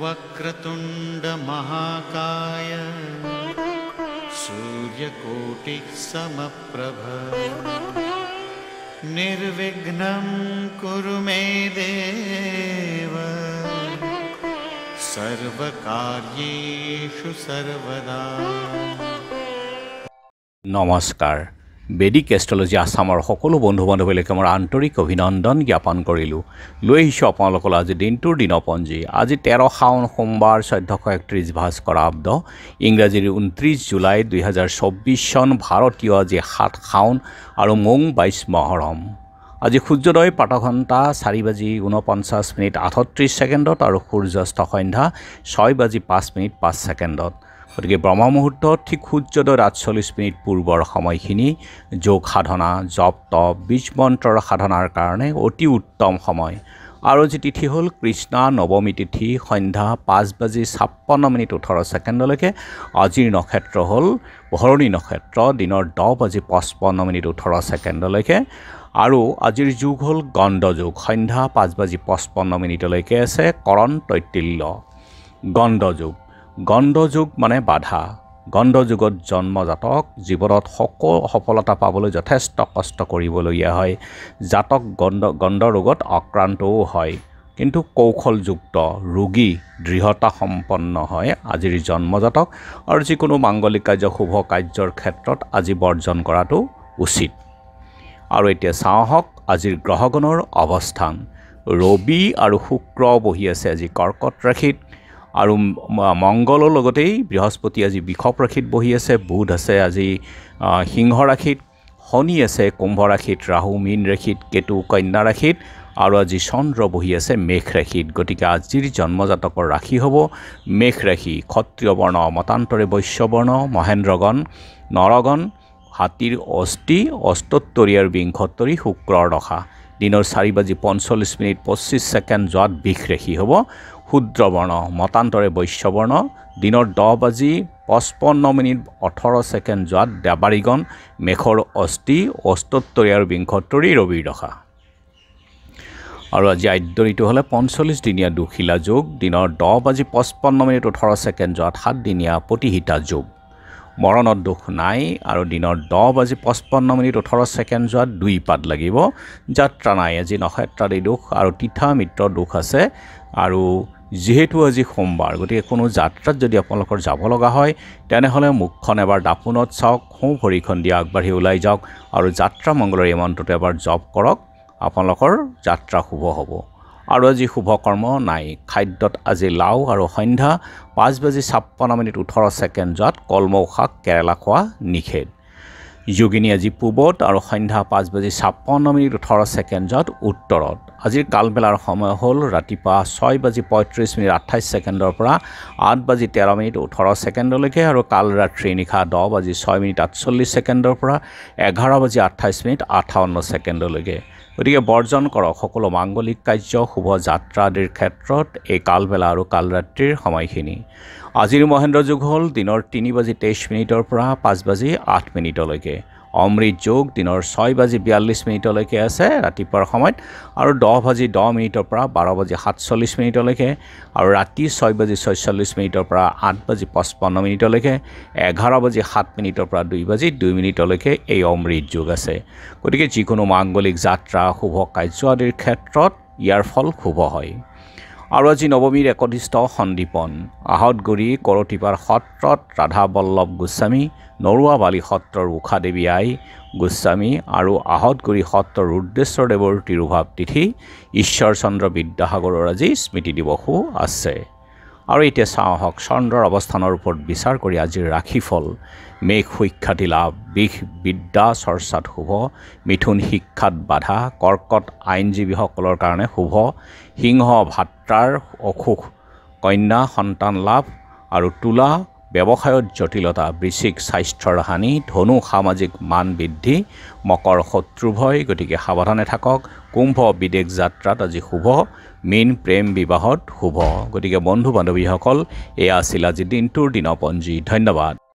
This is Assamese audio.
वक्रतुण्डमहाकाय समप्रभ निर्विघ्नं कुरु मे देव सर्वकार्येषु सर्वदा নমস্কাৰ বেদিক এষ্ট্ৰলজি আছামৰ সকলো বন্ধু বান্ধৱীলৈকে মই আন্তৰিক অভিনন্দন জ্ঞাপন কৰিলোঁ লৈ আহিছোঁ আপোনালোকলৈ আজি দিনটোৰ দিনপঞ্জী আজি তেৰ শাওন সোমবাৰ চৈধ্যশ একত্ৰিছ ভাজ কৰা আব্দ ইংৰাজীৰ ঊনত্ৰিছ জুলাই দুহেজাৰ চৌব্বিছ চন ভাৰতীয় আজি সাত শাওন আৰু মৌ বাইছ মহৰম আজি সূৰ্যোদয় পাঁচ ঘণ্টা চাৰি বাজি ঊনপঞ্চাছ মিনিট আঠত্ৰিছ ছেকেণ্ডত আৰু সূৰ্যাস্ত সন্ধ্যা ছয় বাজি পাঁচ মিনিট পাঁচ ছেকেণ্ডত গতিকে ব্ৰহ্মমুহূৰ্তত ঠিক সূৰ্যোদয়ৰ আঠচল্লিছ মিনিট পূৰ্বৰ সময়খিনি যোগ সাধনা জপ তপ বীজ মন্ত্ৰৰ সাধনাৰ কাৰণে অতি উত্তম সময় আৰু যি তিথি হ'ল কৃষ্ণা নৱমী তিথি সন্ধ্যা পাঁচ বাজি ছাপন্ন মিনিট ওঠৰ ছেকেণ্ডলৈকে আজিৰ নক্ষত্ৰ হ'ল ভৰণী নক্ষত্ৰ দিনৰ দহ বাজি পঁচপন্ন মিনিট ওঠৰ ছেকেণ্ডলৈকে আৰু আজিৰ যুগ হ'ল গণ্ডযোগ সন্ধ্যা পাঁচ বাজি পঁচপন্ন মিনিটলৈকে আছে কৰণ তৈতিল্য গণ্ডযোগ গণ্ডযুগ মানে বাধা গণ্ডযুগত জন্মজাতক জীৱনত সকলো সফলতা পাবলৈ যথেষ্ট কষ্ট কৰিবলগীয়া হয় জাতক গণ্ড গণ্ড ৰোগত আক্ৰান্তও হয় কিন্তু কৌশলযুক্ত ৰোগী দৃঢ়তা সম্পন্ন হয় আজিৰ জন্মজাতক আৰু যিকোনো মাংগলিক কাৰ্য শুভ কাৰ্যৰ ক্ষেত্ৰত আজি বৰ্জন কৰাটো উচিত আৰু এতিয়া চাওঁ হওক আজিৰ গ্ৰহগণৰ অৱস্থান ৰবি আৰু শুক্ৰ বহি আছে আজি কৰ্কট ৰাশিত আৰু মংগলৰ লগতেই বৃহস্পতি আজি বিষপ ৰাশিত বহি আছে বুধ আছে আজি সিংহ ৰাশিত শনি আছে কুম্ভ ৰাশিত ৰাহু মীন ৰাশিত কেতু কন্যা ৰাশিত আৰু আজি চন্দ্ৰ বহি আছে মেঘ ৰাশিত গতিকে আজিৰ জন্মজাতকৰ ৰাশি হ'ব মেঘ ৰাশি ক্ষত্ৰিয় বৰ্ণ মতান্তৰে বৈশ্যবৰ্ণ মহেন্দ্ৰগণ নৰগণ হাতীৰ অস্থি অষ্টোত্তৰী আৰু বিংশোত্তৰী শুক্ৰৰ দশা দিনৰ চাৰি বাজি পঞ্চল্লিছ মিনিট পঁচিছ ছেকেণ্ড যোৱাত বিষ ৰাখি হ'ব শুদ্ৰবৰ্ণ মতান্তৰে বৈশ্যবৰ্ণ দিনৰ দহ বাজি পঁচপন্ন মিনিট ওঠৰ ছেকেণ্ড যোৱাত দেবাৰীগণ মেঘৰ অস্থি অস্তোত্তৰী আৰু বিংশত্তৰী ৰবিৰ দশা আৰু আজি আদ্যৰিটো হ'লে পঞ্চল্লিছ দিনীয়া দুশিলা যোগ দিনৰ দহ বাজি পঁচপন্ন মিনিট ওঠৰ ছেকেণ্ড যোৱাত সাতদিনীয়া প্ৰতিহিতা যোগ মৰণত দুখ নাই আৰু দিনৰ দহ বাজি পঁচপন্ন মিনিট ওঠৰ ছেকেণ্ড যোৱাত দুই পাত লাগিব যাত্ৰা নাই আজি নক্ষত্ৰাদি দুখ আৰু তিথা মিত্ৰ দুখ আছে আৰু যিহেতু আজি সোমবাৰ গতিকে কোনো যাত্ৰাত যদি আপোনালোকৰ যাব লগা হয় তেনেহ'লে মুখখন এবাৰ দাপোনত চাওক সোঁ ভৰিখন দিয়া আগবাঢ়ি ওলাই যাওক আৰু যাত্ৰা মংগলৰ এই মন্ত্ৰটো এবাৰ জপ কৰক আপোনালোকৰ যাত্ৰা শুভ হ'ব আৰু আজি শুভকৰ্ম নাই খাদ্যত আজি লাও আৰু সন্ধ্যা পাঁচ বাজি ছাপন্ন মিনিট ওঠৰ ছেকেণ্ড যোৱাত কলমৌ শাক কেৰেলা খোৱা নিষেধ যোগিনী আজি পূবত আৰু সন্ধ্যা পাঁচ বাজি ছাপন্ন মিনিট ওঠৰ ছেকেণ্ড যোৱাত উত্তৰত আজিৰ কালমেলাৰ সময় হ'ল ৰাতিপুৱা ছয় বাজি পঁয়ত্ৰিছ মিনিট আঠাইছ ছেকেণ্ডৰ পৰা আঠ বাজি তেৰ মিনিট ওঠৰ ছেকেণ্ডলৈকে আৰু কাল ৰাতি নিশা দহ বাজি ছয় মিনিট আঠচল্লিছ ছেকেণ্ডৰ পৰা এঘাৰ বাজি আঠাইছ মিনিট আঠাৱন্ন ছেকেণ্ডলৈকে গতিকে বৰ্জন কৰক সকলো মাংগলিক কাৰ্য শুভযাত্ৰা আদিৰ ক্ষেত্ৰত এই কালবেলা আৰু কালৰাত্ৰিৰ সময়খিনি আজিৰ মহেন্দ্ৰ যুগ হ'ল দিনৰ তিনি বাজি তেইছ মিনিটৰ পৰা পাঁচ বাজি আঠ মিনিটলৈকে অমৃত যোগ দিনৰ ছয় বাজি বিয়াল্লিছ মিনিটলৈকে আছে ৰাতিপুৱাৰ সময়ত আৰু দহ বাজি দহ মিনিটৰ পৰা বাৰ বাজি সাতচল্লিছ মিনিটলৈকে আৰু ৰাতি ছয় বাজি ছয়চল্লিছ মিনিটৰ পৰা আঠ বাজি পঁচপন্ন মিনিটলৈকে এঘাৰ বাজি সাত মিনিটৰ পৰা দুই বাজি দুই মিনিটলৈকে এই অমৃত যোগ আছে গতিকে যিকোনো মাংগলিক যাত্ৰা শুভ কাৰ্য আদিৰ ক্ষেত্ৰত ইয়াৰ ফল শুভ হয় আৰু আজি নৱমীৰ একনিষ্ঠ সন্দীপন আহতগুৰি কৰতিপাৰ সত্ৰত ৰাধাবল্লভ গোস্বামী নৰুৱা বালি সত্ৰৰ উষাদেৱী আই গোস্বামী আৰু আহতগুৰি সত্ৰৰ ৰুদ্ৰেশ্বৰ দেৱৰ তিৰুভাৱ তিথি ঈশ্বৰচন্দ্ৰ বিদ্যাসাগৰৰ আজি স্মৃতি দিৱসো আছে আৰু এতিয়া চাওঁ আহক চন্দ্ৰৰ অৱস্থানৰ ওপৰত বিচাৰ কৰি আজিৰ ৰাশিফল মেঘ সুখ্যাতি লাভ বিষ বিদ্যা চৰ্চাত শুভ মিথুন শিক্ষাত বাধা কৰ্কট আইনজীৱীসকলৰ কাৰণে শুভ সিংহ ভাত্ৰাৰ অসুখ কন্যা সন্তান লাভ আৰু তোলা ব্যৱসায়ত জটিলতা বৃশ্চিক স্বাস্থ্যৰ হানি ধনু সামাজিক মান বৃদ্ধি মকৰ শত্ৰুভয় গতিকে সাৱধানে থাকক কুম্ভ বিদেশ যাত্ৰাত আজি শুভ মীন প্ৰেম বিবাহত শুভ গতিকে বন্ধু বান্ধৱীসকল এয়া আছিল আজি দিনটোৰ দিনপঞ্জী ধন্যবাদ